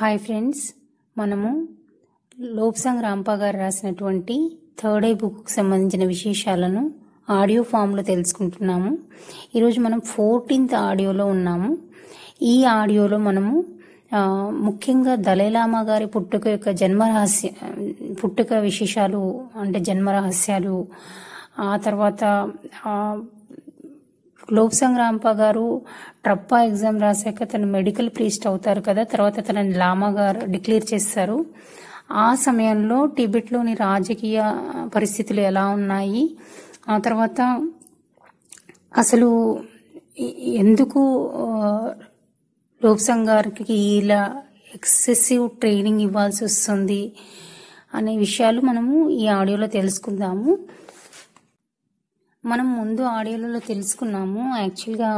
hi friends మనము లోప్సంగ్ Rampa గారు రాసినటువంటి థర్డ్ ఐ బుక్కు సంబంధించిన విశేషాలను ఆడియో ఫామ్లో తెలుసుకుంటున్నాము ఈరోజు మనం ఫోర్టీన్త్ ఆడియోలో ఉన్నాము ఈ ఆడియోలో మనము ముఖ్యంగా దళైలామా గారి పుట్టుక యొక్క జన్మరహస్య పుట్టుక విశేషాలు అంటే జన్మరహస్యాలు ఆ తర్వాత లోబ్సంగ్ రాంప గారు ట్రప్పా ఎగ్జామ్ రాశాక తను మెడికల్ ప్రీస్ట్ అవుతారు కదా తర్వాత తనని లామా గారు డిక్లేర్ చేస్తారు ఆ సమయంలో టిబెట్లోని రాజకీయ పరిస్థితులు ఎలా ఉన్నాయి ఆ తర్వాత అసలు ఎందుకు లోప్సంగ్ గారికి ఇలా ఎక్సెసివ్ ట్రైనింగ్ ఇవ్వాల్సి వస్తుంది అనే విషయాలు మనము ఈ ఆడియోలో తెలుసుకుందాము మనం ముందు ఆడియోలలో తెలుసుకున్నాము యాక్చువల్గా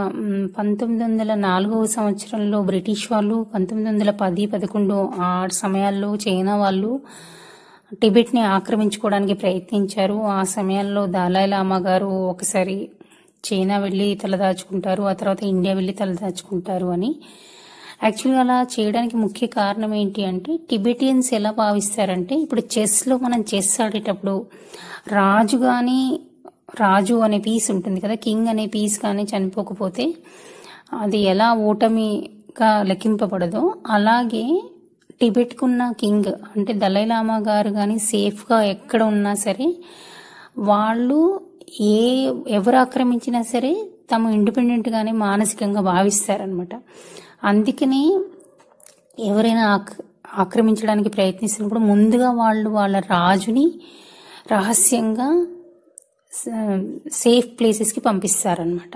పంతొమ్మిది వందల నాలుగవ సంవత్సరంలో బ్రిటిష్ వాళ్ళు పంతొమ్మిది వందల పది పదకొండు ఆ సమయాల్లో చైనా వాళ్ళు టిబెట్ని ఆక్రమించుకోవడానికి ప్రయత్నించారు ఆ సమయాల్లో దాలాయి లామా గారు ఒకసారి చైనా వెళ్ళి తలదాచుకుంటారు ఆ తర్వాత ఇండియా వెళ్ళి తలదాచుకుంటారు అని యాక్చువల్గా అలా చేయడానికి ముఖ్య కారణం ఏంటి అంటే టిబెటియన్స్ ఎలా భావిస్తారంటే ఇప్పుడు చెస్లో మనం చెస్ ఆడేటప్పుడు రాజు కానీ రాజు అనే పీస్ ఉంటుంది కదా కింగ్ అనే పీస్ కానీ చనిపోకపోతే అది ఎలా ఓటమిగా లెక్కింపబడదో అలాగే టిబెట్కున్న కింగ్ అంటే దలైలామా గారు కానీ సేఫ్గా ఎక్కడ ఉన్నా సరే వాళ్ళు ఏ ఎవరు ఆక్రమించినా సరే తమ ఇండిపెండెంట్గానే మానసికంగా భావిస్తారనమాట అందుకని ఎవరైనా ఆక్రమించడానికి ప్రయత్నిస్తున్నప్పుడు ముందుగా వాళ్ళు వాళ్ళ రాజుని రహస్యంగా సేఫ్ ప్లేసెస్కి పంపిస్తారనమాట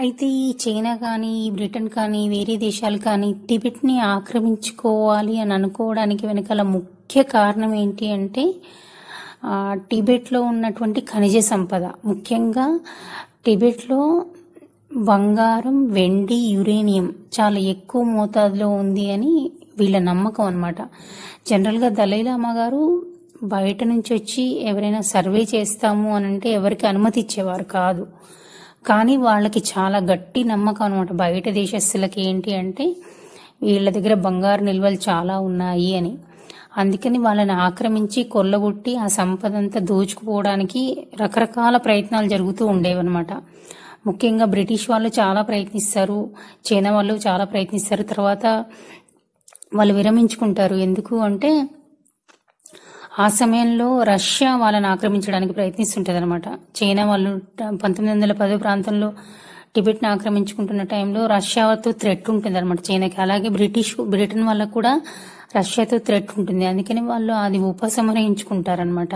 అయితే ఈ చైనా కానీ బ్రిటన్ కానీ వేరే దేశాలు కానీ టిబెట్ని ఆక్రమించుకోవాలి అని అనుకోవడానికి వెనకాల ముఖ్య కారణం ఏంటి అంటే టిబెట్లో ఉన్నటువంటి ఖనిజ సంపద ముఖ్యంగా టిబెట్లో బంగారం వెండి యురేనియం చాలా ఎక్కువ మోతాదులో ఉంది అని వీళ్ళ నమ్మకం అనమాట జనరల్గా దలైలామా గారు బయట నుంచి వచ్చి ఎవరైనా సర్వే చేస్తాము అని అంటే ఎవరికి అనుమతి ఇచ్చేవారు కాదు కానీ వాళ్ళకి చాలా గట్టి నమ్మకం అనమాట బయట దేశస్తులకి ఏంటి అంటే వీళ్ళ దగ్గర బంగారు నిల్వలు చాలా ఉన్నాయి అని అందుకని వాళ్ళని ఆక్రమించి కొల్లగొట్టి ఆ సంపద అంతా దోచుకుపోవడానికి రకరకాల ప్రయత్నాలు జరుగుతూ ఉండేవన్నమాట ముఖ్యంగా బ్రిటిష్ వాళ్ళు చాలా ప్రయత్నిస్తారు చైనా వాళ్ళు చాలా ప్రయత్నిస్తారు తర్వాత వాళ్ళు విరమించుకుంటారు ఎందుకు అంటే ఆ సమయంలో రష్యా వాళ్ళని ఆక్రమించడానికి ప్రయత్నిస్తుంటుంది అనమాట చైనా వాళ్ళు పంతొమ్మిది వందల పదో ప్రాంతంలో టిబెట్ని ఆక్రమించుకుంటున్న టైంలో రష్యాతో థ్రెట్ ఉంటుంది అనమాట చైనాకి అలాగే బ్రిటిష్ బ్రిటన్ వాళ్ళకు కూడా రష్యాతో థ్రెట్ ఉంటుంది అందుకని వాళ్ళు అది ఉపసంహరించుకుంటారనమాట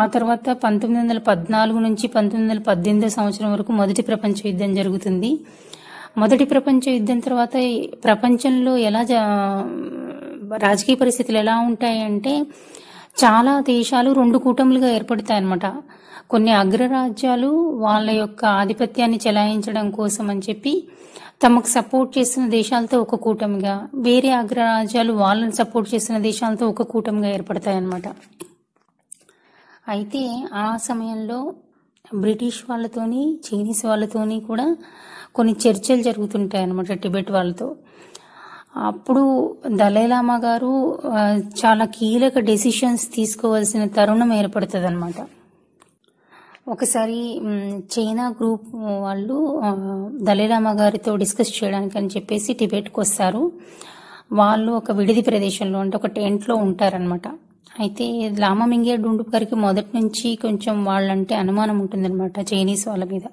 ఆ తర్వాత పంతొమ్మిది వందల పద్నాలుగు నుంచి పంతొమ్మిది వందల పద్దెనిమిదో సంవత్సరం వరకు మొదటి ప్రపంచ యుద్ధం జరుగుతుంది మొదటి ప్రపంచ యుద్ధం తర్వాత ప్రపంచంలో ఎలా రాజకీయ పరిస్థితులు ఎలా ఉంటాయంటే చాలా దేశాలు రెండు కూటములుగా ఏర్పడతాయి అనమాట కొన్ని అగ్రరాజ్యాలు వాళ్ళ యొక్క ఆధిపత్యాన్ని చెలాయించడం కోసం అని చెప్పి తమకు సపోర్ట్ చేసిన దేశాలతో ఒక కూటమిగా వేరే అగ్రరాజ్యాలు వాళ్ళని సపోర్ట్ చేసిన దేశాలతో ఒక కూటమిగా ఏర్పడతాయన్నమాట అయితే ఆ సమయంలో బ్రిటిష్ వాళ్ళతోని చైనీస్ వాళ్ళతోని కూడా కొన్ని చర్చలు జరుగుతుంటాయి అన్నమాట టిబెట్ వాళ్ళతో అప్పుడు దలైలామా గారు చాలా కీలక డెసిషన్స్ తీసుకోవాల్సిన తరుణం ఏర్పడుతుంది అనమాట ఒకసారి చైనా గ్రూప్ వాళ్ళు దలైలామా గారితో డిస్కస్ చేయడానికి అని చెప్పేసి టిబెట్కి వస్తారు వాళ్ళు ఒక విడిది ప్రదేశంలో అంటే ఒక టెంట్లో ఉంటారనమాట అయితే లామా మింగే డుండుప్ గారికి మొదటి నుంచి కొంచెం వాళ్ళంటే అనుమానం ఉంటుందన్నమాట చైనీస్ వాళ్ళ మీద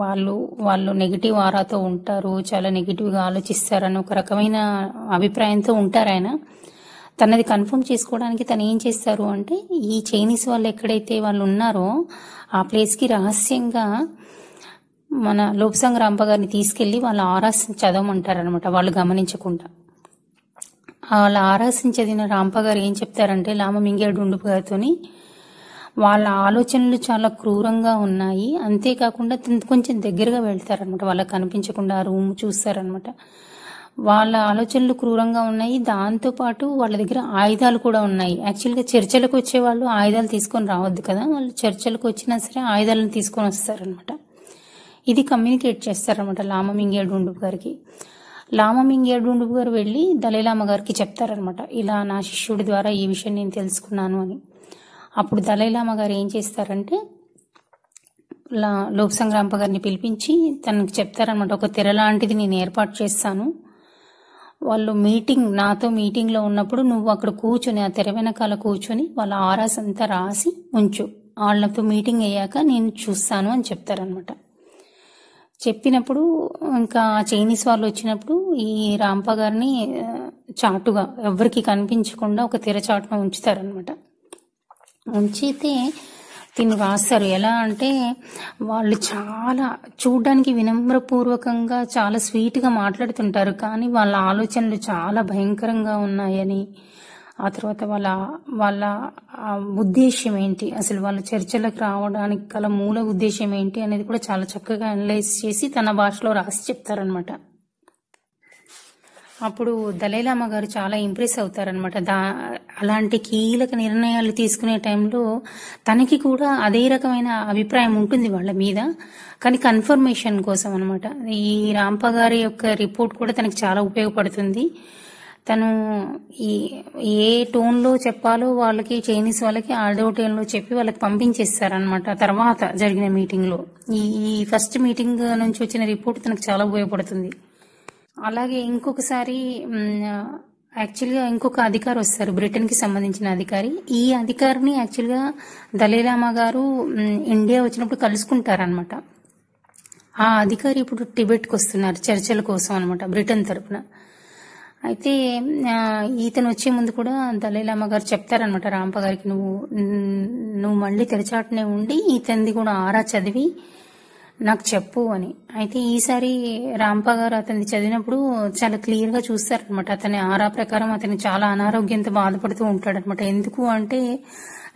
వాళ్ళు వాళ్ళు నెగిటివ్ ఆరాతో ఉంటారు చాలా నెగిటివ్గా ఆలోచిస్తారని ఒక రకమైన అభిప్రాయంతో ఉంటారు ఆయన తనది కన్ఫర్మ్ చేసుకోవడానికి తను ఏం చేస్తారు అంటే ఈ చైనీస్ వాళ్ళు ఎక్కడైతే వాళ్ళు ఉన్నారో ఆ ప్లేస్కి రహస్యంగా మన లోప్సంగ్ రాంప గారిని తీసుకెళ్ళి వాళ్ళు ఆరాస్ అనమాట వాళ్ళు గమనించకుండా వాళ్ళ ఆరాసించదిన రాంప గారు ఏం చెప్తారంటే లామ మింగేడు ఉండుపు గారితోని వాళ్ళ ఆలోచనలు చాలా క్రూరంగా ఉన్నాయి అంతేకాకుండా కొంచెం దగ్గరగా వెళ్తారనమాట వాళ్ళకి కనిపించకుండా రూమ్ చూస్తారనమాట వాళ్ళ ఆలోచనలు క్రూరంగా ఉన్నాయి దాంతోపాటు వాళ్ళ దగ్గర ఆయుధాలు కూడా ఉన్నాయి యాక్చువల్గా చర్చలకు వచ్చే వాళ్ళు ఆయుధాలు తీసుకొని రావద్దు కదా వాళ్ళు చర్చలకు వచ్చినా సరే ఆయుధాలను తీసుకొని వస్తారనమాట ఇది కమ్యూనికేట్ చేస్తారనమాట లామమింగేడుండుపు గారికి లామమింగేడుండుపు గారు వెళ్ళి దళైలామ గారికి చెప్తారనమాట ఇలా నా శిష్యుడి ద్వారా ఈ విషయం నేను తెలుసుకున్నాను అని అప్పుడు దళైలామ గారు ఏం చేస్తారంటే లోక్సంగ్ రాంప గారిని పిలిపించి తనకు చెప్తారనమాట ఒక తెర లాంటిది నేను ఏర్పాటు చేస్తాను వాళ్ళు మీటింగ్ నాతో మీటింగ్లో ఉన్నప్పుడు నువ్వు అక్కడ కూర్చొని ఆ తెర వెనకాల కూర్చొని వాళ్ళ ఆరాస్ అంతా రాసి ఉంచు వాళ్ళతో మీటింగ్ అయ్యాక నేను చూస్తాను అని చెప్తారనమాట చెప్పినప్పుడు ఇంకా చైనీస్ వాళ్ళు వచ్చినప్పుడు ఈ రాంప గారిని చాటుగా ఎవరికి కనిపించకుండా ఒక తెర చాటున ఉంచుతారనమాట ఉంచితే తిని రాస్తారు ఎలా అంటే వాళ్ళు చాలా చూడడానికి వినమ్రపూర్వకంగా చాలా స్వీట్గా మాట్లాడుతుంటారు కానీ వాళ్ళ ఆలోచనలు చాలా భయంకరంగా ఉన్నాయని ఆ తర్వాత వాళ్ళ వాళ్ళ ఉద్దేశ్యం ఏంటి అసలు వాళ్ళ చర్చలకు రావడానికి గల మూల ఉద్దేశం ఏంటి అనేది కూడా చాలా చక్కగా అనలైజ్ చేసి తన భాషలో రాసి చెప్తారనమాట అప్పుడు దలైలామా గారు చాలా ఇంప్రెస్ అవుతారనమాట దా అలాంటి కీలక నిర్ణయాలు తీసుకునే టైంలో తనకి కూడా అదే రకమైన అభిప్రాయం ఉంటుంది వాళ్ళ మీద కానీ కన్ఫర్మేషన్ కోసం అనమాట ఈ రాంప గారి యొక్క రిపోర్ట్ కూడా తనకి చాలా ఉపయోగపడుతుంది తను ఏ టోన్లో చెప్పాలో వాళ్ళకి చైనీస్ వాళ్ళకి ఆడో టోన్లో చెప్పి వాళ్ళకి పంపించేస్తారనమాట తర్వాత జరిగిన మీటింగ్లో ఈ ఫస్ట్ మీటింగ్ నుంచి వచ్చిన రిపోర్ట్ తనకు చాలా ఉపయోగపడుతుంది అలాగే ఇంకొకసారి యాక్చువల్గా ఇంకొక అధికారి వస్తారు బ్రిటన్కి సంబంధించిన అధికారి ఈ అధికారిని యాక్చువల్గా దలైలామా గారు ఇండియా వచ్చినప్పుడు కలుసుకుంటారనమాట ఆ అధికారి ఇప్పుడు టిబెట్కి వస్తున్నారు చర్చల కోసం అనమాట బ్రిటన్ తరఫున అయితే ఈతను వచ్చే ముందు కూడా దళైలామా గారు చెప్తారనమాట రాంప గారికి నువ్వు నువ్వు మళ్ళీ తెరచాటనే ఉండి ఈతంది కూడా ఆరా చదివి నాకు చెప్పు అని అయితే ఈసారి రాంప గారు అతన్ని చదివినప్పుడు చాలా క్లియర్గా చూస్తారనమాట అతని ఆరా ప్రకారం అతను చాలా అనారోగ్యంతో బాధపడుతూ ఉంటాడనమాట ఎందుకు అంటే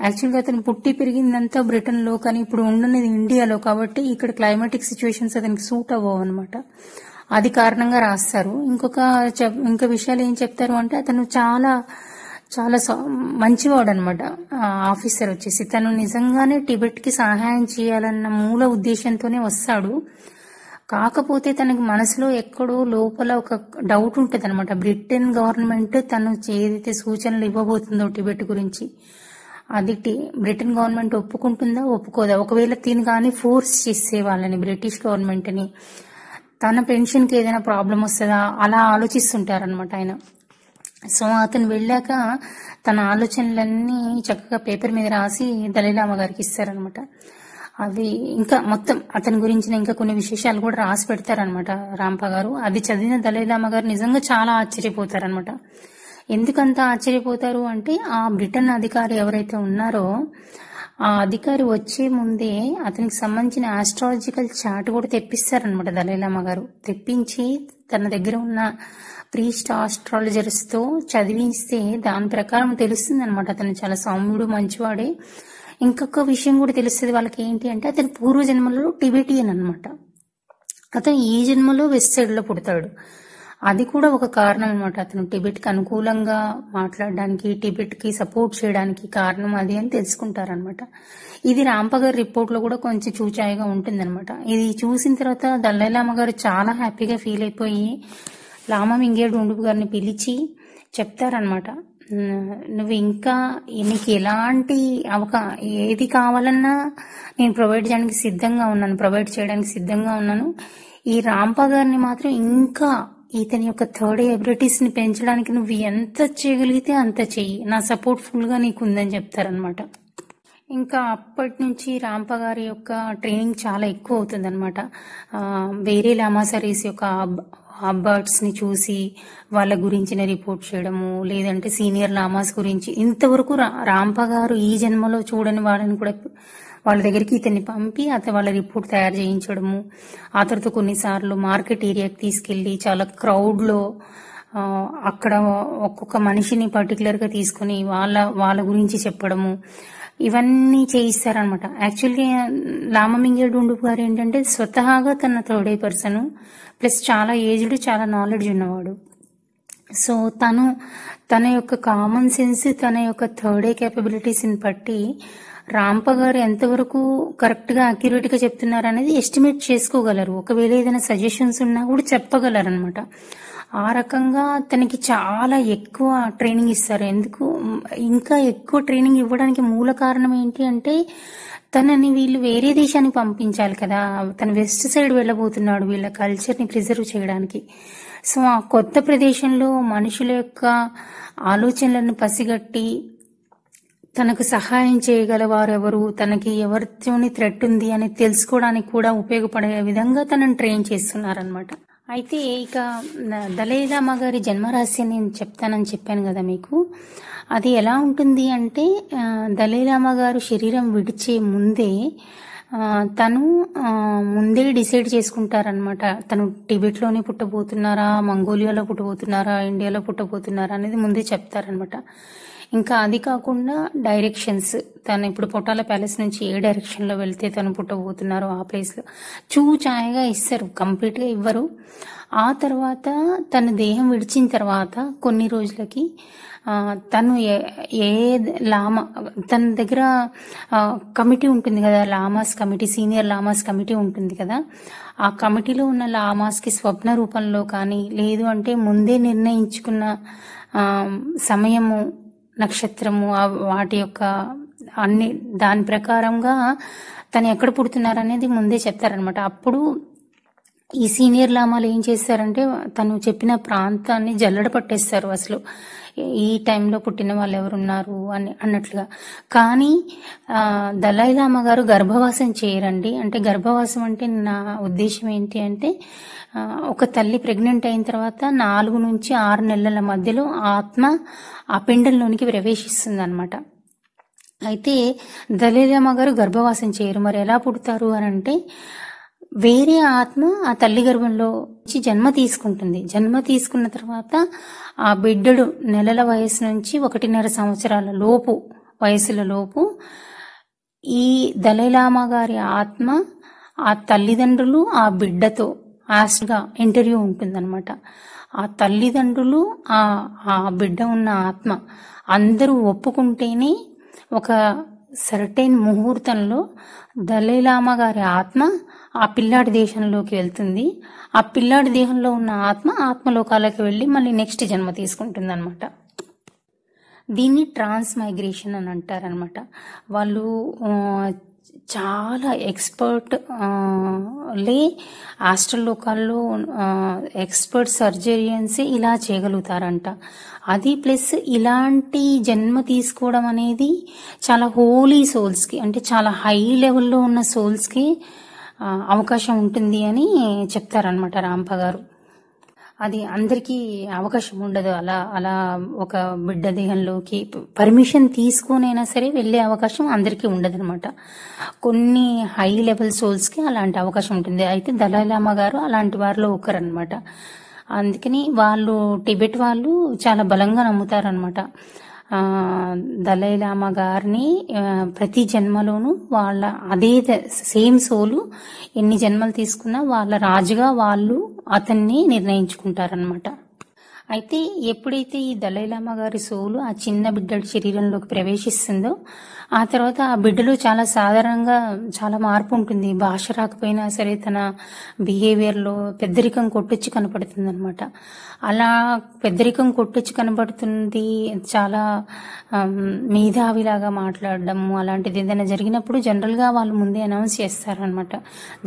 యాక్చువల్గా అతను పుట్టి పెరిగిందంతా బ్రిటన్లో కానీ ఇప్పుడు ఉండనేది ఇండియాలో కాబట్టి ఇక్కడ క్లైమాటిక్ సిచ్యువేషన్స్ అతనికి సూట్ అవ్వవు అనమాట అది కారణంగా రాస్తారు ఇంకొక ఇంకా విషయాలు ఏం చెప్తారు అంటే అతను చాలా చాలా మంచివాడు అనమాట ఆఫీసర్ వచ్చేసి తను నిజంగానే టిబెట్కి సహాయం చేయాలన్న మూల ఉద్దేశంతోనే వస్తాడు కాకపోతే తనకి మనసులో ఎక్కడో లోపల ఒక డౌట్ ఉంటుంది అనమాట బ్రిటన్ గవర్నమెంట్ తను ఏదైతే సూచనలు ఇవ్వబోతుందో టిబెట్ గురించి అది బ్రిటన్ గవర్నమెంట్ ఒప్పుకుంటుందా ఒప్పుకోదా ఒకవేళ తిని కానీ ఫోర్స్ చేసే వాళ్ళని బ్రిటిష్ గవర్నమెంట్ని తన పెన్షన్కి ఏదైనా ప్రాబ్లం వస్తుందా అలా ఆలోచిస్తుంటారనమాట ఆయన సో అతను వెళ్ళాక తన ఆలోచనలన్నీ చక్కగా పేపర్ మీద రాసి దళిలామ గారికి ఇస్తారనమాట అవి ఇంకా మొత్తం అతని గురించిన ఇంకా కొన్ని విశేషాలు కూడా రాసి పెడతారనమాట రాంప గారు అది చదివిన దళైలామ గారు నిజంగా చాలా ఆశ్చర్యపోతారనమాట ఎందుకంత ఆశ్చర్యపోతారు అంటే ఆ బ్రిటన్ అధికారి ఎవరైతే ఉన్నారో ఆ అధికారి వచ్చే ముందే అతనికి సంబంధించిన ఆస్ట్రాలజికల్ చార్ట్ కూడా తెప్పిస్తారనమాట దళైలామ గారు తెప్పించి తన దగ్గర ఉన్న క్రీస్ట్ ఆస్ట్రాలజర్స్తో చదివిస్తే దాని ప్రకారం తెలుస్తుంది అనమాట అతను చాలా సౌమ్యుడు మంచివాడే ఇంకొక విషయం కూడా తెలుస్తుంది వాళ్ళకి ఏంటి అంటే అతను పూర్వ జన్మలో టిబెటియన్ అనమాట అతను ఈ జన్మలో వెస్ట్ సైడ్లో పుడతాడు అది కూడా ఒక కారణం అనమాట అతను టిబెట్కి అనుకూలంగా మాట్లాడడానికి టిబెట్కి సపోర్ట్ చేయడానికి కారణం అది అని తెలుసుకుంటారనమాట ఇది రాంపగారి రిపోర్ట్లో కూడా కొంచెం చూచాయిగా ఉంటుందన్నమాట ఇది చూసిన తర్వాత దల్లైలామ గారు చాలా హ్యాపీగా ఫీల్ అయిపోయి లామమింగేడు ఉండుపు గారిని పిలిచి చెప్తారనమాట నువ్వు ఇంకా నీకు ఎలాంటి అవకా ఏది కావాలన్నా నేను ప్రొవైడ్ చేయడానికి సిద్ధంగా ఉన్నాను ప్రొవైడ్ చేయడానికి సిద్ధంగా ఉన్నాను ఈ రాంప గారిని మాత్రం ఇంకా ఇతని యొక్క థర్డ్ ఎబిలిటీస్ని పెంచడానికి నువ్వు ఎంత చేయగలిగితే అంత చెయ్యి నా సపోర్ట్ ఫుల్గా నీకు ఉందని చెప్తారనమాట ఇంకా అప్పటి నుంచి రాంప గారి యొక్క ట్రైనింగ్ చాలా ఎక్కువ అవుతుందన్నమాట వేరే లామాసరీస్ యొక్క ఆ బర్డ్స్ని చూసి వాళ్ళ గురించిన రిపోర్ట్ చేయడము లేదంటే సీనియర్ లామాస్ గురించి ఇంతవరకు రాంప గారు ఈ జన్మలో చూడని వాళ్ళని కూడా వాళ్ళ దగ్గరికి ఇతన్ని పంపి అతను వాళ్ళ రిపోర్ట్ తయారు చేయించడము ఆ తర్వాత కొన్నిసార్లు మార్కెట్ ఏరియాకి తీసుకెళ్ళి చాలా క్రౌడ్లో అక్కడ ఒక్కొక్క మనిషిని పర్టికులర్గా తీసుకుని వాళ్ళ వాళ్ళ గురించి చెప్పడము ఇవన్నీ చేయిస్తారనమాట యాక్చువల్గా రామమింగేడు ఉండు గారు ఏంటంటే స్వతహాగా తన థర్డ్ ఐ పర్సన్ ప్లస్ చాలా ఏజ్డ్ చాలా నాలెడ్జ్ ఉన్నవాడు సో తను తన యొక్క కామన్ సెన్స్ తన యొక్క థర్డ్ ఐ కేపబిలిటీస్ని బట్టి రాంప గారు ఎంతవరకు కరెక్ట్గా అక్యురేట్గా చెప్తున్నారు అనేది ఎస్టిమేట్ చేసుకోగలరు ఒకవేళ ఏదైనా సజెషన్స్ ఉన్నా కూడా చెప్పగలరు అనమాట ఆ రకంగా తనకి చాలా ఎక్కువ ట్రైనింగ్ ఇస్తారు ఎందుకు ఇంకా ఎక్కువ ట్రైనింగ్ ఇవ్వడానికి మూల కారణం ఏంటి అంటే తనని వీళ్ళు వేరే దేశానికి పంపించాలి కదా తను వెస్ట్ సైడ్ వెళ్ళబోతున్నాడు వీళ్ళ కల్చర్ని ప్రిజర్వ్ చేయడానికి సో ఆ కొత్త ప్రదేశంలో మనుషుల యొక్క ఆలోచనలను పసిగట్టి తనకు సహాయం చేయగలవారు ఎవరు తనకి ఎవరితోని థ్రెట్ ఉంది అని తెలుసుకోవడానికి కూడా ఉపయోగపడే విధంగా తనని ట్రైన్ చేస్తున్నారనమాట అయితే ఇక దళైలామా గారి జన్మరహస్యం నేను చెప్తానని చెప్పాను కదా మీకు అది ఎలా ఉంటుంది అంటే దళైలామా గారు శరీరం విడిచే ముందే తను ముందే డిసైడ్ చేసుకుంటారనమాట తను టిబెట్లోనే పుట్టబోతున్నారా మంగోలియాలో పుట్టబోతున్నారా ఇండియాలో పుట్టబోతున్నారా అనేది ముందే చెప్తారనమాట ఇంకా అది కాకుండా డైరెక్షన్స్ తను ఇప్పుడు పొట్టాల ప్యాలెస్ నుంచి ఏ డైరెక్షన్లో వెళ్తే తను పుట్టబోతున్నారో ఆ ప్లేస్లో చూచాయగా ఇస్తారు కంప్లీట్గా ఇవ్వరు ఆ తర్వాత తన దేహం విడిచిన తర్వాత కొన్ని రోజులకి తను ఏ లామా తన దగ్గర కమిటీ ఉంటుంది కదా lamas committee senior lamas committee ఉంటుంది కదా ఆ కమిటీలో ఉన్న లామాస్కి స్వప్న రూపంలో కానీ లేదు అంటే ముందే నిర్ణయించుకున్న సమయము నక్షత్రము వాటి యొక్క అన్ని దాని ప్రకారంగా తను ఎక్కడ పుడుతున్నారు అనేది ముందే చెప్తారనమాట అప్పుడు ఈ సీనియర్ లామాలు ఏం చేస్తారంటే తను చెప్పిన ప్రాంతాన్ని జల్లడ పట్టేస్తారు అసలు ఈ టైంలో పుట్టిన వాళ్ళు ఎవరున్నారు అని అన్నట్లుగా కానీ దలై లామా గారు గర్భవాసం చేయరండి అంటే గర్భవాసం అంటే నా ఉద్దేశం ఏంటి అంటే ఒక తల్లి ప్రెగ్నెంట్ అయిన తర్వాత నాలుగు నుంచి ఆరు నెలల మధ్యలో ఆత్మ ఆ పిండంలోనికి ప్రవేశిస్తుంది అనమాట అయితే దళైలామా గారు గర్భవాసం చేయరు మరి ఎలా పుడతారు అని అంటే వేరే ఆత్మ ఆ తల్లి గర్భంలో నుంచి జన్మ తీసుకుంటుంది జన్మ తీసుకున్న తర్వాత ఆ బిడ్డడు నెలల వయసు నుంచి ఒకటిన్నర సంవత్సరాల లోపు వయసుల లోపు ఈ దలైలామా గారి ఆత్మ ఆ తల్లిదండ్రులు ఆ బిడ్డతో ఆస్ట్గా ఇంటర్వ్యూ ఉంటుందన్నమాట ఆ తల్లిదండ్రులు ఆ ఆ బిడ్డ ఉన్న ఆత్మ అందరూ ఒప్పుకుంటేనే ఒక సర్టైన్ ముహూర్తంలో దలైలామా గారి ఆత్మ ఆ పిల్లాడి దేశంలోకి వెళ్తుంది ఆ పిల్లాడి దేహంలో ఉన్న ఆత్మ ఆత్మలోకాలకు వెళ్ళి మళ్ళీ నెక్స్ట్ జన్మ తీసుకుంటుంది అనమాట దీన్ని ట్రాన్స్ మైగ్రేషన్ అని అంటారనమాట వాళ్ళు చాలా ఎక్స్పర్ట్ లే ఆస్ట్రలోకాల్లో ఎక్స్పర్ట్ సర్జరియన్స్ ఇలా చేయగలుగుతారంట అది ప్లస్ ఇలాంటి జన్మ తీసుకోవడం అనేది చాలా హోలీ సోల్స్కి అంటే చాలా హై లెవెల్లో ఉన్న సోల్స్కి అవకాశం ఉంటుంది అని చెప్తారనమాట రాంప గారు అది అందరికీ అవకాశం ఉండదు అలా అలా ఒక బిడ్డ దేహంలోకి పర్మిషన్ తీసుకునైనా సరే వెళ్ళే అవకాశం అందరికీ ఉండదు అనమాట కొన్ని హై లెవెల్ సోల్స్కి అలాంటి అవకాశం ఉంటుంది అయితే దళైలామా గారు అలాంటి వారిలో ఒకరనమాట అందుకని వాళ్ళు టిబెట్ వాళ్ళు చాలా బలంగా నమ్ముతారనమాట దలైలామ గారిని ప్రతి జన్మలోనూ వాళ్ళ అదే సేమ్ సోలు ఎన్ని జన్మలు తీసుకున్నా వాళ్ళ రాజుగా వాళ్ళు అతన్ని నిర్ణయించుకుంటారనమాట అయితే ఎప్పుడైతే ఈ దలైలామా గారి సోలు ఆ చిన్న బిడ్డ శరీరంలోకి ప్రవేశిస్తుందో ఆ తర్వాత ఆ బిడ్డలో చాలా సాధారణంగా చాలా మార్పు ఉంటుంది భాష రాకపోయినా సరే తన బిహేవియర్లో పెద్దరికం కొట్టొచ్చి కనపడుతుంది అనమాట అలా పెద్దరికం కొట్టొచ్చి కనబడుతుంది చాలా మేధావిలాగా మాట్లాడడము అలాంటిది ఏదైనా జరిగినప్పుడు జనరల్గా వాళ్ళు ముందే అనౌన్స్ చేస్తారనమాట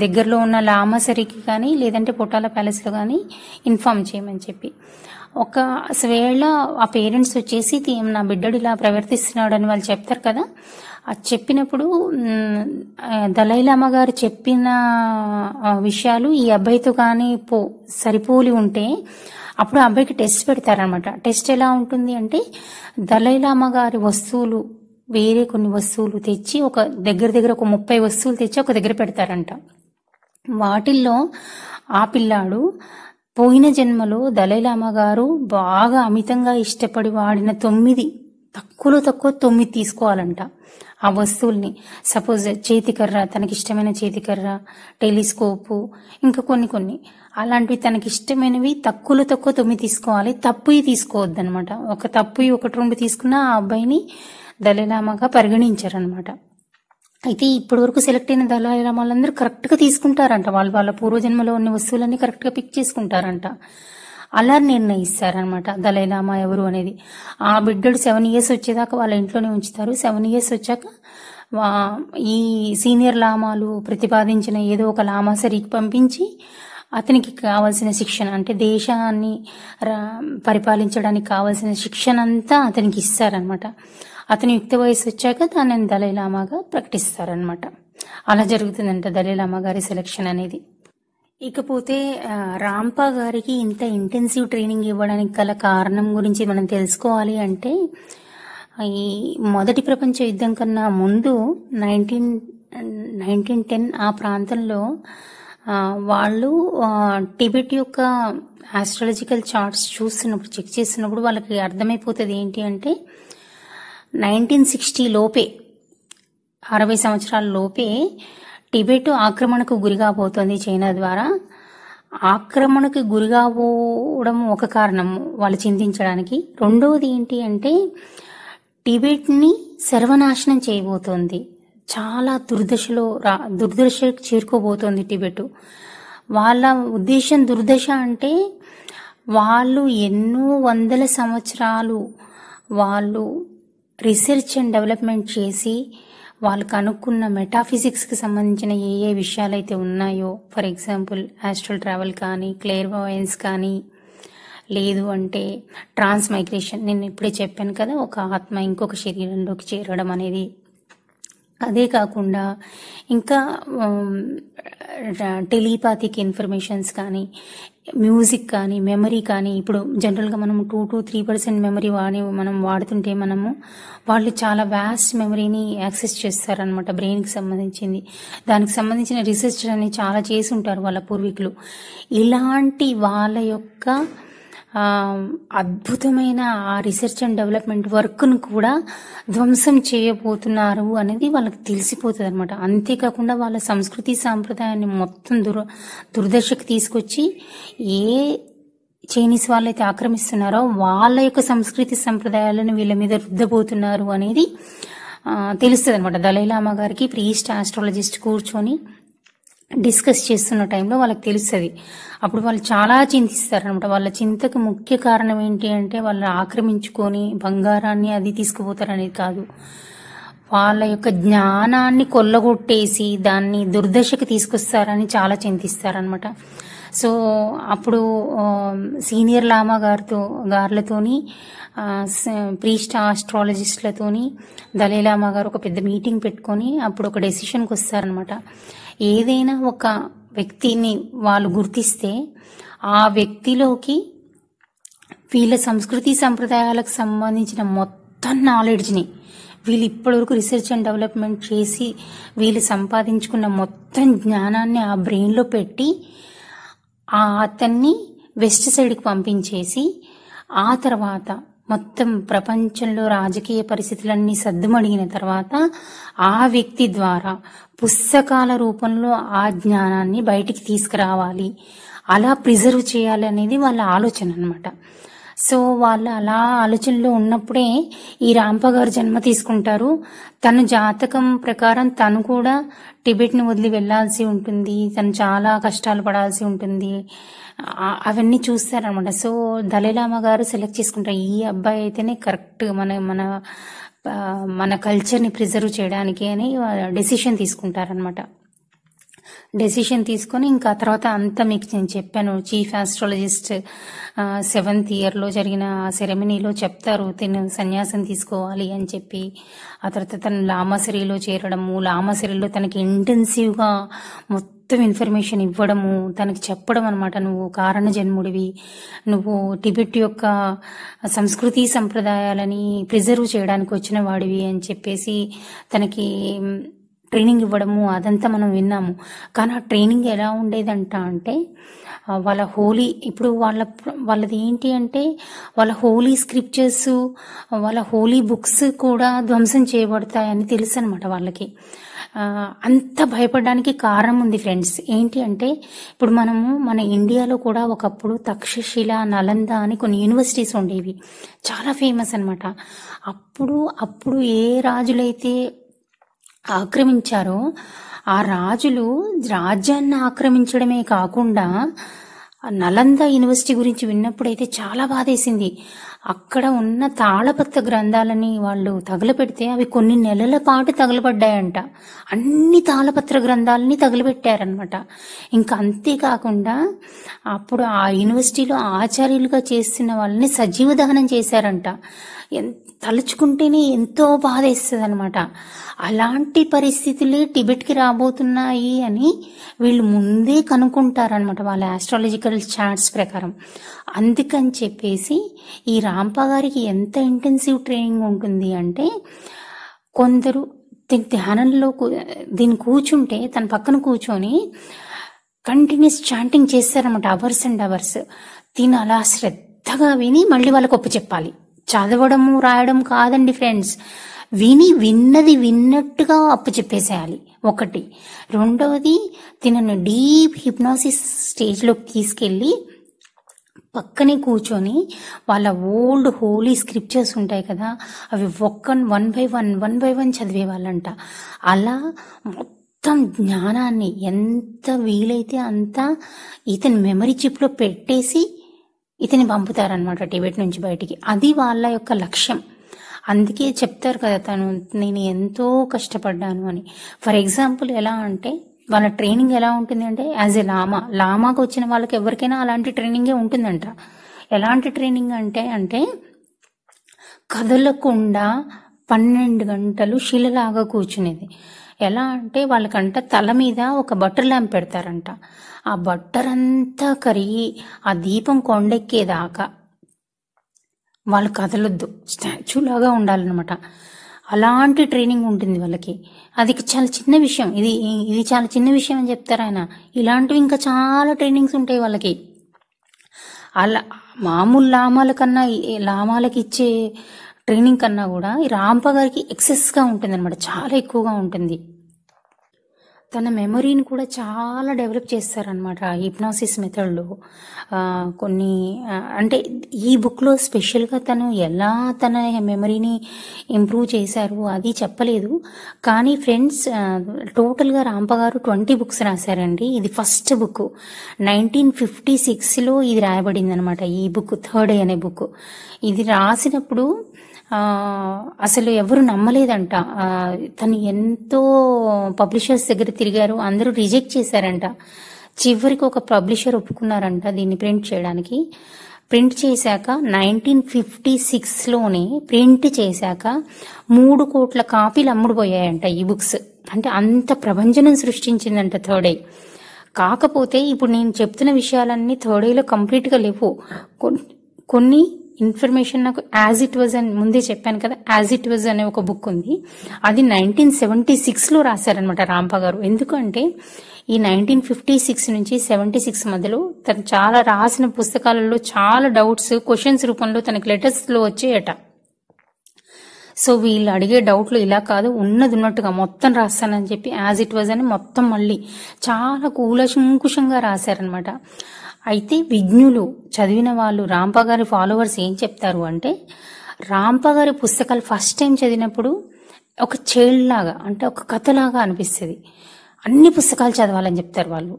దగ్గరలో ఉన్న లామాసరికి కానీ లేదంటే పొట్టాల ప్యాలెస్లో కానీ ఇన్ఫామ్ చేయమని చెప్పి ఒక వేళ ఆ పేరెంట్స్ వచ్చేసి నా బిడ్డడు ఇలా ప్రవర్తిస్తున్నాడు అని వాళ్ళు చెప్తారు కదా అది చెప్పినప్పుడు దళైలామ గారు చెప్పిన విషయాలు ఈ అబ్బాయితో కానీ పో సరిపోలి ఉంటే అప్పుడు ఆ అబ్బాయికి టెస్ట్ పెడతారనమాట టెస్ట్ ఎలా ఉంటుంది అంటే దళైలామ గారి వస్తువులు వేరే కొన్ని వస్తువులు తెచ్చి ఒక దగ్గర దగ్గర ఒక ముప్పై వస్తువులు తెచ్చి ఒక దగ్గర పెడతారంట వాటిల్లో ఆ పిల్లాడు పోయిన జన్మలో దళైలామా గారు బాగా అమితంగా ఇష్టపడి వాడిన తొమ్మిది తక్కువలో తక్కువ తొమ్మిది తీసుకోవాలంట ఆ వస్తువుల్ని సపోజ్ చేతికర్ర తనకి ఇష్టమైన చేతికర్ర టెలిస్కోపు ఇంకా కొన్ని కొన్ని అలాంటివి తనకి ఇష్టమైనవి తక్కువలో తక్కువ తొమ్మిది తీసుకోవాలి తప్పుయి తీసుకోవద్దు అనమాట ఒక తప్పుయి ఒకటి రెండు తీసుకున్న ఆ అబ్బాయిని దళిలామాగా పరిగణించారనమాట అయితే ఇప్పటి వరకు సెలెక్ట్ అయిన దళాయి రామాలందరూ కరెక్ట్గా తీసుకుంటారంట వాళ్ళు వాళ్ళ పూర్వజన్మలో ఉన్న వస్తువులన్నీ కరెక్ట్గా పిక్ చేసుకుంటారంట అలా నిర్ణయిస్తారనమాట దళైలామా ఎవరు అనేది ఆ బిడ్డడు సెవెన్ ఇయర్స్ వచ్చేదాకా వాళ్ళ ఇంట్లోనే ఉంచుతారు సెవెన్ ఇయర్స్ వచ్చాక ఈ సీనియర్ లామాలు ప్రతిపాదించిన ఏదో ఒక లామా సరికి పంపించి అతనికి కావాల్సిన శిక్షణ అంటే దేశాన్ని పరిపాలించడానికి కావాల్సిన శిక్షణ అంతా అతనికి ఇస్తారనమాట అతని యుక్త వయసు వచ్చాక దాన్ని దళైలామాగా ప్రకటిస్తారనమాట అలా జరుగుతుందంట దళైలామా గారి సెలక్షన్ అనేది ఇకపోతే రాంపా గారికి ఇంత ఇంటెన్సివ్ ట్రైనింగ్ ఇవ్వడానికి గల కారణం గురించి మనం తెలుసుకోవాలి అంటే ఈ మొదటి ప్రపంచ యుద్ధం కన్నా ముందు నైన్టీన్ నైన్టీన్ టెన్ ఆ ప్రాంతంలో వాళ్ళు టిబెట్ యొక్క ఆస్ట్రాలజికల్ చార్ట్స్ చూస్తున్నప్పుడు చెక్ చేస్తున్నప్పుడు వాళ్ళకి అర్థమైపోతుంది ఏంటి అంటే నైన్టీన్ సిక్స్టీ లోపే అరవై సంవత్సరాల లోపే టిబెట్ ఆక్రమణకు గురికాబోతోంది చైనా ద్వారా ఆక్రమణకు గురికావడం ఒక కారణం వాళ్ళు చింతించడానికి రెండవది ఏంటి అంటే టిబెట్ని సర్వనాశనం చేయబోతోంది చాలా దుర్దశలో రా దుర్దశకు చేరుకోబోతోంది టిబెట్ వాళ్ళ ఉద్దేశం దుర్దశ అంటే వాళ్ళు ఎన్నో వందల సంవత్సరాలు వాళ్ళు రీసెర్చ్ అండ్ డెవలప్మెంట్ చేసి వాళ్ళు కనుక్కున్న మెటాఫిజిక్స్కి సంబంధించిన ఏ ఏ విషయాలు అయితే ఉన్నాయో ఫర్ ఎగ్జాంపుల్ ఆస్ట్రల్ ట్రావెల్ కానీ వాయిన్స్ కానీ లేదు అంటే ట్రాన్స్ మైగ్రేషన్ నేను ఇప్పుడే చెప్పాను కదా ఒక ఆత్మ ఇంకొక శరీరంలోకి చేరడం అనేది అదే కాకుండా ఇంకా టెలిపాతిక్ ఇన్ఫర్మేషన్స్ కానీ మ్యూజిక్ కానీ మెమరీ కానీ ఇప్పుడు జనరల్గా మనం two to three percent memory వాడి మనం వాడుతుంటే మనము వాళ్ళు చాలా వ్యాస్ట్ మెమరీని యాక్సెస్ చేస్తారనమాట బ్రెయిన్కి సంబంధించింది దానికి సంబంధించిన రీసెర్చ్ అనేది చాలా చేసి ఉంటారు వాళ్ళ పూర్వీకులు ఇలాంటి వాళ్ళ యొక్క అద్భుతమైన ఆ రీసెర్చ్ అండ్ డెవలప్మెంట్ వర్క్ను కూడా ధ్వంసం చేయబోతున్నారు అనేది వాళ్ళకి తెలిసిపోతుంది అనమాట అంతేకాకుండా వాళ్ళ సంస్కృతి సాంప్రదాయాన్ని మొత్తం దుర్ దుర్దశకు తీసుకొచ్చి ఏ చైనీస్ అయితే ఆక్రమిస్తున్నారో వాళ్ళ యొక్క సంస్కృతి సంప్రదాయాలను వీళ్ళ మీద రుద్దబోతున్నారు అనేది తెలుస్తుంది అనమాట దళైలామ గారికి ప్రీస్ట్ ఆస్ట్రాలజిస్ట్ కూర్చొని డిస్కస్ చేస్తున్న టైంలో వాళ్ళకి తెలుస్తుంది అప్పుడు వాళ్ళు చాలా చింతిస్తారు అనమాట వాళ్ళ చింతకు ముఖ్య కారణం ఏంటి అంటే వాళ్ళు ఆక్రమించుకొని బంగారాన్ని అది తీసుకుపోతారనేది కాదు వాళ్ళ యొక్క జ్ఞానాన్ని కొల్లగొట్టేసి దాన్ని దుర్దశకు తీసుకొస్తారని చాలా చింతిస్తారనమాట సో అప్పుడు సీనియర్ లామా గారితో గారులతోని ప్రీస్ట్ ఆస్ట్రాలజిస్ట్లతోని దళీలామా గారు ఒక పెద్ద మీటింగ్ పెట్టుకొని అప్పుడు ఒక డెసిషన్కి వస్తారనమాట ఏదైనా ఒక వ్యక్తిని వాళ్ళు గుర్తిస్తే ఆ వ్యక్తిలోకి వీళ్ళ సంస్కృతి సంప్రదాయాలకు సంబంధించిన మొత్తం నాలెడ్జ్ని వీళ్ళు ఇప్పటివరకు రీసెర్చ్ అండ్ డెవలప్మెంట్ చేసి వీళ్ళు సంపాదించుకున్న మొత్తం జ్ఞానాన్ని ఆ బ్రెయిన్లో పెట్టి ఆ అతన్ని వెస్ట్ సైడ్కి పంపించేసి ఆ తర్వాత మొత్తం ప్రపంచంలో రాజకీయ పరిస్థితులన్నీ సద్దుమడిగిన తర్వాత ఆ వ్యక్తి ద్వారా పుస్తకాల రూపంలో ఆ జ్ఞానాన్ని బయటికి తీసుకురావాలి అలా ప్రిజర్వ్ చేయాలి అనేది వాళ్ళ ఆలోచన అనమాట సో వాళ్ళు అలా ఆలోచనలో ఉన్నప్పుడే ఈ రాంప గారు జన్మ తీసుకుంటారు తన జాతకం ప్రకారం తను కూడా టిబెట్ని వదిలి వెళ్లాల్సి ఉంటుంది తను చాలా కష్టాలు పడాల్సి ఉంటుంది అవన్నీ చూస్తారనమాట సో దళిలామ గారు సెలెక్ట్ చేసుకుంటారు ఈ అబ్బాయి అయితేనే కరెక్ట్ మన మన మన కల్చర్ని ప్రిజర్వ్ చేయడానికి అని డెసిషన్ తీసుకుంటారనమాట డెసిషన్ తీసుకొని ఇంకా తర్వాత అంతా మీకు నేను చెప్పాను చీఫ్ ఆస్ట్రాలజిస్ట్ సెవెంత్ ఇయర్లో జరిగిన సెరమనీలో చెప్తారు తిను సన్యాసం తీసుకోవాలి అని చెప్పి ఆ తర్వాత తను లామసరిలో చేరడము లామసరిలో తనకి ఇంటెన్సివ్గా మొత్తం మొత్తం ఇన్ఫర్మేషన్ ఇవ్వడము తనకి చెప్పడం అనమాట నువ్వు కారణ జన్ముడివి నువ్వు టిబెట్ యొక్క సంస్కృతి సంప్రదాయాలని ప్రిజర్వ్ చేయడానికి వచ్చిన వాడివి అని చెప్పేసి తనకి ట్రైనింగ్ ఇవ్వడము అదంతా మనం విన్నాము కానీ ఆ ట్రైనింగ్ ఎలా ఉండేదంట అంటే వాళ్ళ హోలీ ఇప్పుడు వాళ్ళ వాళ్ళది ఏంటి అంటే వాళ్ళ హోలీ స్క్రిప్చర్స్ వాళ్ళ హోలీ బుక్స్ కూడా ధ్వంసం చేయబడతాయని తెలుసు అనమాట వాళ్ళకి అంత భయపడడానికి కారణం ఉంది ఫ్రెండ్స్ ఏంటి అంటే ఇప్పుడు మనము మన ఇండియాలో కూడా ఒకప్పుడు తక్షశిల నలంద అని కొన్ని యూనివర్సిటీస్ ఉండేవి చాలా ఫేమస్ అనమాట అప్పుడు అప్పుడు ఏ రాజులైతే ఆక్రమించారో ఆ రాజులు రాజ్యాన్ని ఆక్రమించడమే కాకుండా నలంద యూనివర్సిటీ గురించి విన్నప్పుడైతే చాలా బాధేసింది అక్కడ ఉన్న తాళపత్ర గ్రంథాలని వాళ్ళు తగలపెడితే అవి కొన్ని నెలల పాటు తగలబడ్డాయంట అన్ని తాళపత్ర గ్రంథాలని తగలబెట్టారనమాట ఇంకా అంతేకాకుండా అప్పుడు ఆ యూనివర్సిటీలో ఆచార్యులుగా చేస్తున్న వాళ్ళని సజీవ దహనం చేశారంట తలుచుకుంటేనే ఎంతో బాధ వేస్తుంది అనమాట అలాంటి పరిస్థితులే టిబెట్కి రాబోతున్నాయి అని వీళ్ళు ముందే కనుక్కుంటారనమాట వాళ్ళ ఆస్ట్రాలజికల్ చార్ట్స్ ప్రకారం అందుకని చెప్పేసి ఈ రాంప గారికి ఎంత ఇంటెన్సివ్ ట్రైనింగ్ ఉంటుంది అంటే కొందరు దీని ధ్యానంలో దీన్ని కూర్చుంటే తన పక్కన కూర్చొని కంటిన్యూస్ చాంటింగ్ చేస్తారనమాట అవర్స్ అండ్ అవర్స్ దీని అలా శ్రద్ధగా విని మళ్ళీ వాళ్ళకి ఒప్పు చెప్పాలి చదవడము రాయడం కాదండి ఫ్రెండ్స్ విని విన్నది విన్నట్టుగా అప్పు చెప్పేసేయాలి ఒకటి రెండవది తినను డీప్ హిప్నాసిస్ స్టేజ్లోకి తీసుకెళ్ళి పక్కనే కూర్చొని వాళ్ళ ఓల్డ్ హోలీ స్క్రిప్చర్స్ ఉంటాయి కదా అవి ఒక్క one by one one by one చదివేవాళ్ళంట అలా మొత్తం జ్ఞానాన్ని ఎంత వీలైతే అంత ఇతని మెమరీ చిప్లో పెట్టేసి ఇతని పంపుతారనమాట టిబెట్ నుంచి బయటికి అది వాళ్ళ యొక్క లక్ష్యం అందుకే చెప్తారు కదా తను నేను ఎంతో కష్టపడ్డాను అని ఫర్ ఎగ్జాంపుల్ ఎలా అంటే వాళ్ళ ట్రైనింగ్ ఎలా ఉంటుంది అంటే యాజ్ ఎ లామా లామాకు వచ్చిన వాళ్ళకి ఎవరికైనా అలాంటి ట్రైనింగే ఉంటుందంట ఎలాంటి ట్రైనింగ్ అంటే అంటే కదలకుండా పన్నెండు గంటలు శిలలాగా కూర్చునేది ఎలా అంటే వాళ్ళకంట తల మీద ఒక బట్టర్ ల్యాంప్ పెడతారంట ఆ బట్టర్ అంతా కరిగి ఆ దీపం కొండెక్కేదాకా వాళ్ళు కదలొద్దు స్టాచ్యూలాగా ఉండాలన్నమాట అలాంటి ట్రైనింగ్ ఉంటుంది వాళ్ళకి అది చాలా చిన్న విషయం ఇది ఇది చాలా చిన్న విషయం అని చెప్తారు ఆయన ఇలాంటివి ఇంకా చాలా ట్రైనింగ్స్ ఉంటాయి వాళ్ళకి అలా మామూలు లామాల కన్నా లామాలకి ఇచ్చే ట్రైనింగ్ కన్నా కూడా ఈ రాంప గారికి ఎక్సెస్గా ఉంటుంది అనమాట చాలా ఎక్కువగా ఉంటుంది తన మెమొరీని కూడా చాలా డెవలప్ చేస్తారనమాట హిప్నాసిస్ మెథడ్లో కొన్ని అంటే ఈ బుక్లో స్పెషల్గా తను ఎలా తన మెమరీని ఇంప్రూవ్ చేశారు అది చెప్పలేదు కానీ ఫ్రెండ్స్ టోటల్గా రాంప గారు ట్వంటీ బుక్స్ రాశారండి ఇది ఫస్ట్ బుక్ నైన్టీన్ ఫిఫ్టీ సిక్స్లో ఇది రాయబడింది అనమాట ఈ బుక్ థర్డ్ అనే బుక్ ఇది రాసినప్పుడు అసలు ఎవరు నమ్మలేదంట తను ఎంతో పబ్లిషర్స్ దగ్గర తిరిగారు అందరూ రిజెక్ట్ చేశారంట చివరికి ఒక పబ్లిషర్ ఒప్పుకున్నారంట దీన్ని ప్రింట్ చేయడానికి ప్రింట్ చేశాక నైన్టీన్ ఫిఫ్టీ సిక్స్లోనే ప్రింట్ చేశాక మూడు కోట్ల కాపీలు అమ్ముడుపోయాయంట ఈ బుక్స్ అంటే అంత ప్రభంజనం సృష్టించిందంట థర్డ్ కాకపోతే ఇప్పుడు నేను చెప్తున్న విషయాలన్నీ థర్డేలో ఐలో కంప్లీట్గా లేవు కొన్ని ఇన్ఫర్మేషన్ నాకు యాజ్ ఇట్ వాజ్ అని ముందే చెప్పాను కదా యాజ్ ఇట్ వాజ్ అనే ఒక బుక్ ఉంది అది నైన్టీన్ సెవెంటీ సిక్స్లో రాశారనమాట రాంప గారు ఎందుకంటే ఈ నైన్టీన్ ఫిఫ్టీ సిక్స్ నుంచి సెవెంటీ సిక్స్ మధ్యలో తను చాలా రాసిన పుస్తకాలలో చాలా డౌట్స్ క్వశ్చన్స్ రూపంలో తనకి లెటర్స్లో వచ్చేయట సో వీళ్ళు అడిగే డౌట్లు ఇలా కాదు ఉన్నది ఉన్నట్టుగా మొత్తం రాస్తానని చెప్పి యాజ్ ఇట్ వాజ్ అని మొత్తం మళ్ళీ చాలా కూలశంకుశంగా రాశారనమాట అయితే విజ్ఞులు చదివిన వాళ్ళు రాంప గారి ఫాలోవర్స్ ఏం చెప్తారు అంటే రాంప గారి పుస్తకాలు ఫస్ట్ టైం చదివినప్పుడు ఒక చైల్డ్ లాగా అంటే ఒక కథలాగా అనిపిస్తుంది అన్ని పుస్తకాలు చదవాలని చెప్తారు వాళ్ళు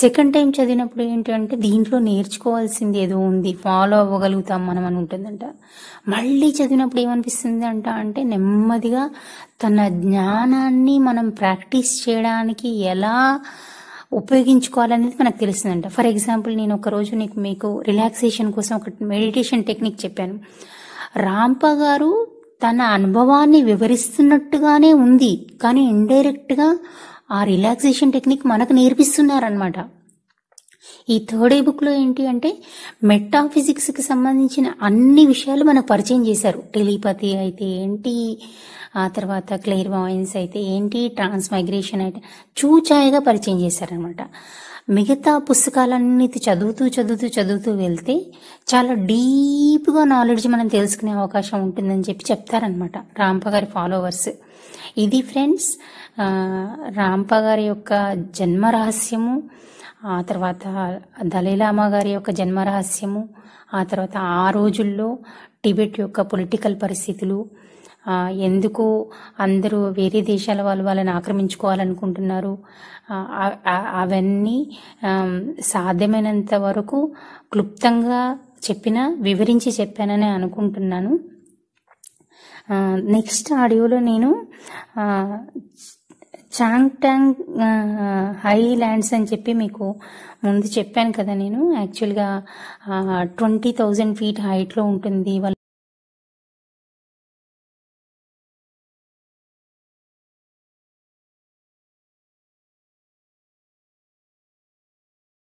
సెకండ్ టైం చదివినప్పుడు ఏంటంటే దీంట్లో నేర్చుకోవాల్సింది ఏదో ఉంది ఫాలో అవ్వగలుగుతాం మనం అని ఉంటుందంట మళ్ళీ చదివినప్పుడు ఏమనిపిస్తుంది అంట అంటే నెమ్మదిగా తన జ్ఞానాన్ని మనం ప్రాక్టీస్ చేయడానికి ఎలా ఉపయోగించుకోవాలనేది మనకు తెలుస్తుందంట ఫర్ ఎగ్జాంపుల్ నేను ఒకరోజు నీకు మీకు రిలాక్సేషన్ కోసం ఒక మెడిటేషన్ టెక్నిక్ చెప్పాను రాంప గారు తన అనుభవాన్ని వివరిస్తున్నట్టుగానే ఉంది కానీ ఇండైరెక్ట్గా ఆ రిలాక్సేషన్ టెక్నిక్ మనకు నేర్పిస్తున్నారనమాట ఈ థర్డ్ ఏ బుక్లో ఏంటి అంటే మెటాఫిజిక్స్కి సంబంధించిన అన్ని విషయాలు మనకు పరిచయం చేశారు టెలిపతి అయితే ఏంటి ఆ తర్వాత క్లియర్ వాయిన్స్ అయితే ఏంటి ట్రాన్స్మైగ్రేషన్ అయితే చూచాయగా పరిచయం చేశారనమాట మిగతా పుస్తకాలన్నీ చదువుతూ చదువుతూ చదువుతూ వెళ్తే చాలా డీప్గా నాలెడ్జ్ మనం తెలుసుకునే అవకాశం ఉంటుందని చెప్పి చెప్తారనమాట రాంప గారి ఫాలోవర్స్ ఇది ఫ్రెండ్స్ రాంప గారి యొక్క జన్మ రహస్యము ఆ తర్వాత దలైలామా గారి యొక్క జన్మ రహస్యము ఆ తర్వాత ఆ రోజుల్లో టిబెట్ యొక్క పొలిటికల్ పరిస్థితులు ఎందుకు అందరూ వేరే దేశాల వాళ్ళు వాళ్ళని ఆక్రమించుకోవాలనుకుంటున్నారు అవన్నీ సాధ్యమైనంత వరకు క్లుప్తంగా చెప్పిన వివరించి చెప్పానని అనుకుంటున్నాను నెక్స్ట్ ఆడియోలో నేను చాంగ్టాంగ్ హైలాండ్స్ అని చెప్పి మీకు ముందు చెప్పాను కదా నేను యాక్చువల్గా ట్వంటీ థౌజండ్ ఫీట్ హైట్లో ఉంటుంది వాళ్ళ